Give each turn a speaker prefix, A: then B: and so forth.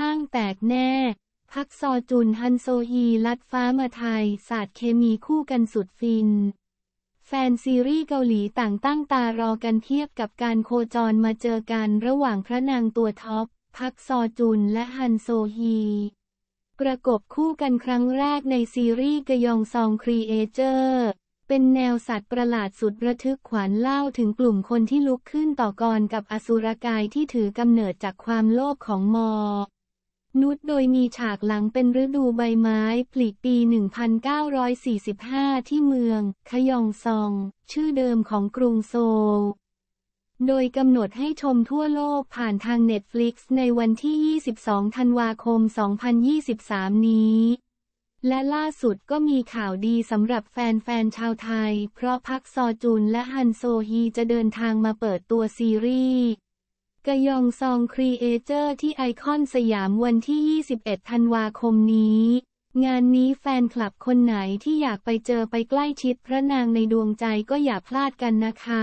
A: ห้างแตกแน่ พักซอจุนฮันโซฮีลัดฟ้ามาไทย ศาสตร์เคมีคู่กันสุดฟิน แฟนซีรีส์เกาหลีต่างตั้งตารอกันเทียบกับการโคจรมาเจอกันระหว่างพระนางตัวท็อป พักซอจุนและฮันโซฮี ประกบคู่กันครั้งแรกในซีรีส์กยองซองครีเอเจอร์ เป็นแนวสัตว์ประหลาดสุดระทึกขวัญเล่าถึงกลุ่มคนที่ลุกขึ้นต่อกรกับอสุรกายที่ถือกำเนิดจากความโลภของมอนุชโดยมีฉากหลังเป็นฤดูใบไม้ ผลิปี 1945 ที่เมือง ขยองซอง ชื่อเดิมของกรุงโซลโดยกำหนดให้ชมทั่วโลกผ่านทางเน็ตฟลิกซ์ในวันที่ 22 ธันวาคม 2023 นี้ และล่าสุดก็มีข่าวดีสำหรับแฟนๆ ชาวไทย เพราะพักซอจุนและฮันโซฮี จะเดินทางมาเปิดตัวซีรีส์กยองซองครีเอเจอร์ที่ไอคอนสยามวันที่ 21 ธันวาคมนี้ งานนี้แฟนคลับคนไหนที่อยากไปเจอไปใกล้ชิดพระนางในดวงใจก็อย่าพลาดกันนะคะ